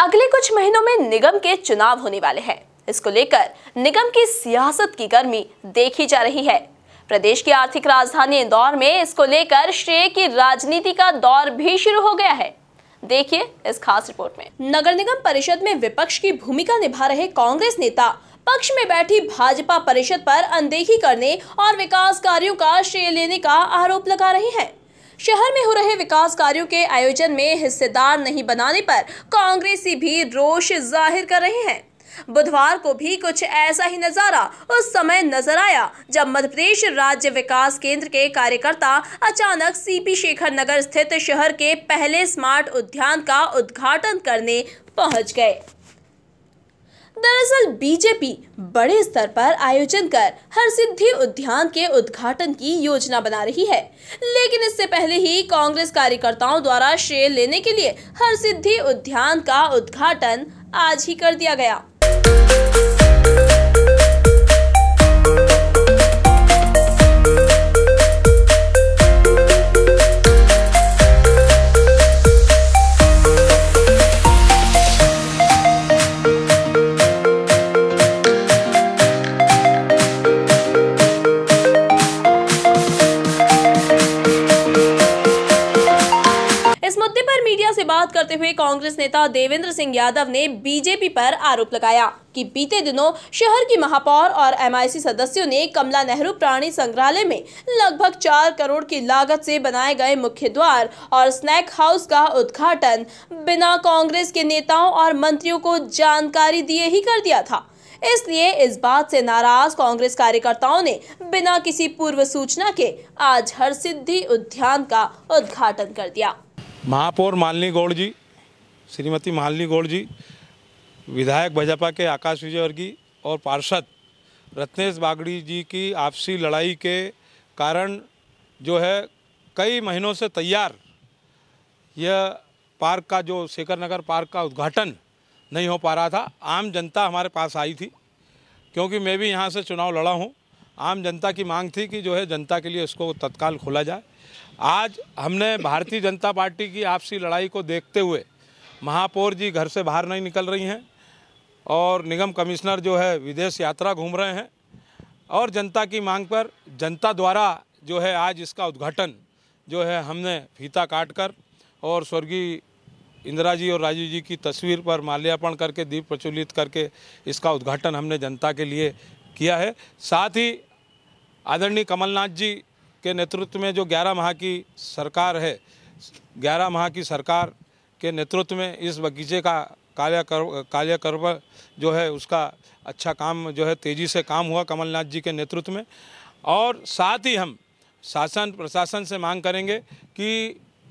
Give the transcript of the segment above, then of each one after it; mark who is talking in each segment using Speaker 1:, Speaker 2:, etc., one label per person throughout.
Speaker 1: अगले कुछ महीनों में निगम के चुनाव होने वाले हैं इसको लेकर निगम की सियासत की गर्मी देखी जा रही है प्रदेश की आर्थिक राजधानी इंदौर में इसको लेकर श्रेय की राजनीति का दौर भी शुरू हो गया है देखिए इस खास रिपोर्ट में नगर निगम परिषद में विपक्ष की भूमिका निभा रहे कांग्रेस नेता पक्ष में बैठी भाजपा परिषद पर अनदेखी करने और विकास कार्यों का श्रेय लेने का आरोप लगा रहे हैं शहर में हो रहे विकास कार्यों के आयोजन में हिस्सेदार नहीं बनाने पर कांग्रेसी भी रोष जाहिर कर रहे हैं बुधवार को भी कुछ ऐसा ही नजारा उस समय नजर आया जब मध्य प्रदेश राज्य विकास केंद्र के कार्यकर्ता अचानक सीपी शेखर नगर स्थित शहर के पहले स्मार्ट उद्यान का उद्घाटन करने पहुंच गए दरअसल बीजेपी बड़े स्तर पर आयोजन कर हर सिद्धि उद्यान के उद्घाटन की योजना बना रही है लेकिन इससे पहले ही कांग्रेस कार्यकर्ताओं द्वारा श्रेय लेने के लिए हर सिद्धि उद्यान का उद्घाटन आज ही कर दिया गया करते हुए कांग्रेस नेता देवेंद्र सिंह यादव ने बीजेपी पर आरोप लगाया कि बीते दिनों शहर की महापौर और एमआईसी सदस्यों ने कमला नेहरू प्राणी संग्रहालय में लगभग चार करोड़ की लागत से बनाए गए मुख्य द्वार और स्नैक हाउस का उद्घाटन बिना कांग्रेस के नेताओं और मंत्रियों को जानकारी दिए ही कर दिया था इसलिए इस बात से नाराज कांग्रेस कार्यकर्ताओं ने बिना किसी पूर्व सूचना के आज सिद्धि उद्यान का उद्घाटन कर दिया
Speaker 2: महापौर मालनी गौड़ जी श्रीमती मालिनी गौड़ जी विधायक भाजपा के आकाश विजयवर्गी और पार्षद रत्नेश बागड़ी जी की आपसी लड़ाई के कारण जो है कई महीनों से तैयार यह पार्क का जो शेखर नगर पार्क का उद्घाटन नहीं हो पा रहा था आम जनता हमारे पास आई थी क्योंकि मैं भी यहाँ से चुनाव लड़ा हूँ आम जनता की मांग थी कि जो है जनता के लिए इसको तत्काल खोला जाए आज हमने भारतीय जनता पार्टी की आपसी लड़ाई को देखते हुए महापौर जी घर से बाहर नहीं निकल रही हैं और निगम कमिश्नर जो है विदेश यात्रा घूम रहे हैं और जनता की मांग पर जनता द्वारा जो है आज इसका उद्घाटन जो है हमने फीता काट कर और स्वर्गीय इंदिरा जी और राजीव जी की तस्वीर पर माल्यार्पण करके दीप प्रच्वलित करके इसका उद्घाटन हमने जनता के लिए किया है साथ ही आदरणीय कमलनाथ जी के नेतृत्व में जो 11 माह की सरकार है 11 माह की सरकार के नेतृत्व में इस बगीचे का कार्यकर कार्यक्रम जो है उसका अच्छा काम जो है तेज़ी से काम हुआ कमलनाथ जी के नेतृत्व में और साथ ही हम शासन प्रशासन से मांग करेंगे कि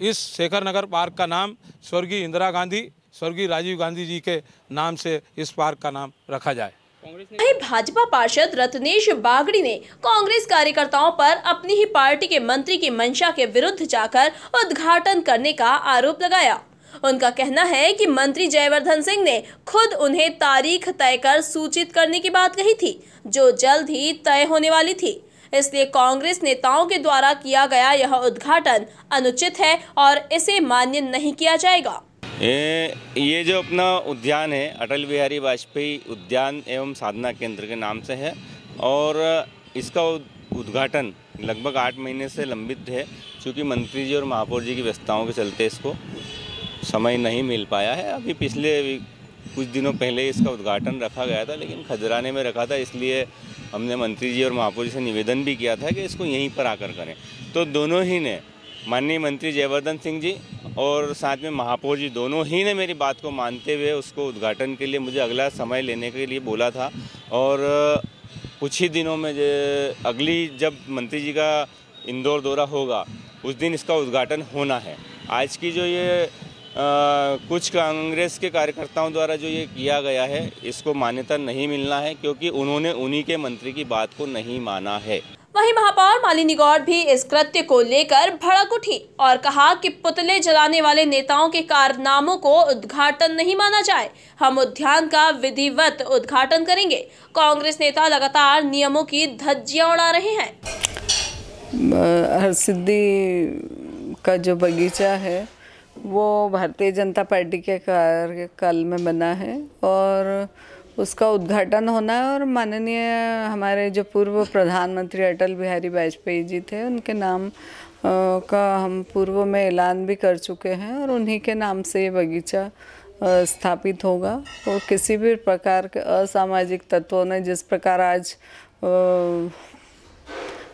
Speaker 2: इस शेखर नगर पार्क का नाम स्वर्गीय इंदिरा गांधी स्वर्गीय राजीव गांधी जी के नाम से इस पार्क का नाम रखा जाए
Speaker 1: वही भाजपा पार्षद रत्नेश बागड़ी ने कांग्रेस कार्यकर्ताओं पर अपनी ही पार्टी के मंत्री की मंशा के विरुद्ध जाकर उद्घाटन करने का आरोप लगाया उनका कहना है कि मंत्री जयवर्धन सिंह ने खुद उन्हें तारीख तय कर सूचित करने की बात कही थी जो जल्द ही तय होने वाली थी इसलिए कांग्रेस नेताओं के द्वारा किया गया यह उद्घाटन अनुचित है और इसे मान्य नहीं किया जाएगा
Speaker 3: ए, ये जो अपना उद्यान है अटल बिहारी वाजपेयी उद्यान एवं साधना केंद्र के नाम से है और इसका उद्घाटन लगभग आठ महीने से लंबित है क्योंकि मंत्री जी और महापौर जी की व्यस्तताओं के चलते इसको समय नहीं मिल पाया है अभी पिछले कुछ दिनों पहले इसका उद्घाटन रखा गया था लेकिन खजराने में रखा था इसलिए हमने मंत्री जी और महापौर जी से निवेदन भी किया था कि इसको यहीं पर आकर करें तो दोनों ही ने माननीय मंत्री जयवर्धन सिंह जी और साथ में महापौर जी दोनों ही ने मेरी बात को मानते हुए उसको उद्घाटन के लिए मुझे अगला समय लेने के लिए बोला था और कुछ ही दिनों में अगली जब मंत्री जी का इंदौर दौरा होगा उस दिन इसका उद्घाटन होना है आज की जो ये कुछ कांग्रेस के कार्यकर्ताओं द्वारा जो ये किया गया है इसको मान्यता नहीं मिलना है क्योंकि उन्होंने उन्हीं के मंत्री की बात को नहीं माना है
Speaker 1: वहीं महापौर मालिनी गौड़ भी इस कृत्य को लेकर भड़क उठी और कहा कि पुतले जलाने वाले नेताओं के कारनामों को उद्घाटन नहीं माना जाए हम उद्यान का विधिवत उद्घाटन करेंगे कांग्रेस नेता लगातार नियमों की धज्जियां उड़ा रहे
Speaker 4: हैं सिद्धि का जो बगीचा है वो भारतीय जनता पार्टी के कार्यकाल में बना है और उसका उद्घाटन होना है और माननीय हमारे जो पूर्व प्रधानमंत्री अटल बिहारी वाजपेयी जी थे उनके नाम का हम पूर्व में ऐलान भी कर चुके हैं और उन्हीं के नाम से ये बगीचा स्थापित होगा और किसी भी प्रकार के असामाजिक तत्वों ने जिस प्रकार आज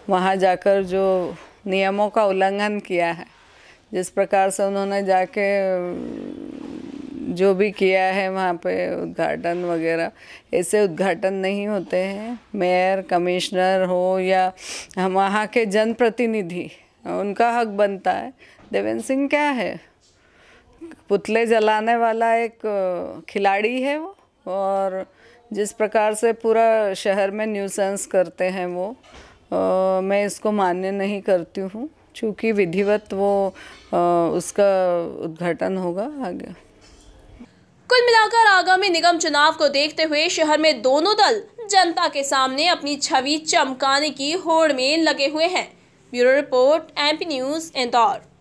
Speaker 4: वहाँ जाकर जो नियमों का उल्लंघन किया है जिस प्रकार से उन्होंने जाके जो भी किया है वहाँ पे उद्घाटन वगैरह ऐसे उद्घाटन नहीं होते हैं मेयर कमिश्नर हो या हम वहाँ के जनप्रतिनिधि उनका हक बनता है देवेंद्र सिंह क्या है पुतले जलाने वाला एक खिलाड़ी है वो और जिस प्रकार से पूरा शहर में न्यूसेंस करते हैं वो आ, मैं इसको मान्य नहीं करती हूँ चूँकि विधिवत वो आ, उसका उद्घाटन होगा आगे
Speaker 1: कुल मिलाकर आगामी निगम चुनाव को देखते हुए शहर में दोनों दल जनता के सामने अपनी छवि चमकाने की होड़ में लगे हुए हैं bureau report MP news Indore